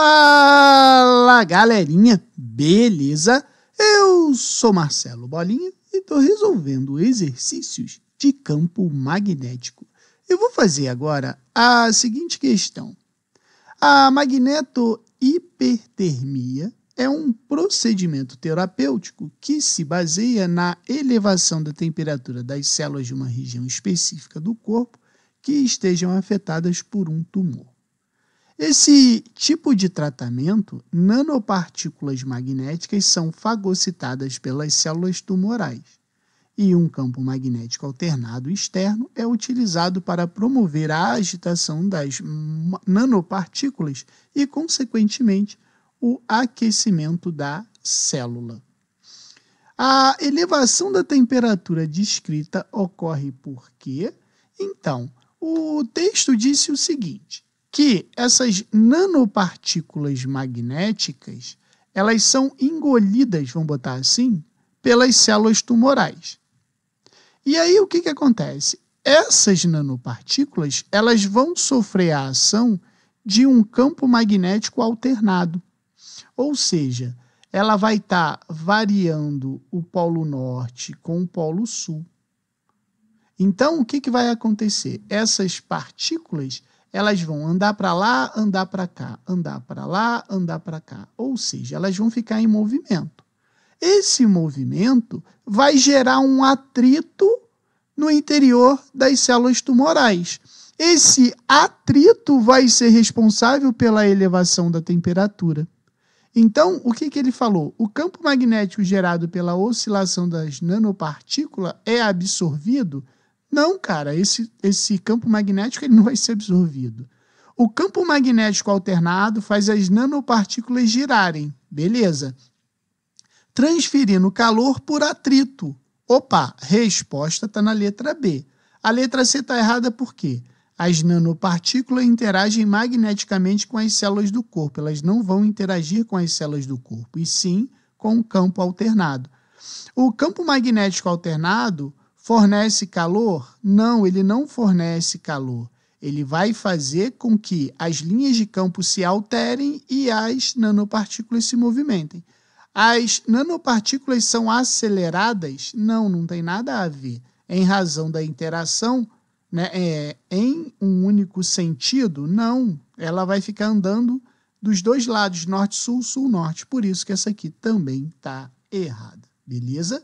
Fala galerinha, beleza? Eu sou Marcelo Bolinha e estou resolvendo exercícios de campo magnético. Eu vou fazer agora a seguinte questão: a magnetohipertermia é um procedimento terapêutico que se baseia na elevação da temperatura das células de uma região específica do corpo que estejam afetadas por um tumor. Esse tipo de tratamento, nanopartículas magnéticas são fagocitadas pelas células tumorais e um campo magnético alternado externo é utilizado para promover a agitação das nanopartículas e, consequentemente, o aquecimento da célula. A elevação da temperatura descrita ocorre porque, então, o texto disse o seguinte: que essas nanopartículas magnéticas, elas são engolidas, vamos botar assim, pelas células tumorais. E aí o que, que acontece? Essas nanopartículas, elas vão sofrer a ação de um campo magnético alternado. Ou seja, ela vai estar tá variando o polo norte com o polo sul. Então, o que, que vai acontecer? Essas partículas, elas vão andar para lá, andar para cá, andar para lá, andar para cá. Ou seja, elas vão ficar em movimento. Esse movimento vai gerar um atrito no interior das células tumorais. Esse atrito vai ser responsável pela elevação da temperatura. Então, o que, que ele falou? O campo magnético gerado pela oscilação das nanopartículas é absorvido não, cara, esse, esse campo magnético ele não vai ser absorvido. O campo magnético alternado faz as nanopartículas girarem, beleza? Transferindo calor por atrito. Opa, resposta está na letra B. A letra C está errada por quê? As nanopartículas interagem magneticamente com as células do corpo. Elas não vão interagir com as células do corpo, e sim com o campo alternado. O campo magnético alternado Fornece calor? Não, ele não fornece calor. Ele vai fazer com que as linhas de campo se alterem e as nanopartículas se movimentem. As nanopartículas são aceleradas? Não, não tem nada a ver. Em razão da interação, né, é, em um único sentido? Não, ela vai ficar andando dos dois lados, norte-sul, sul-norte. Por isso que essa aqui também está errada, beleza?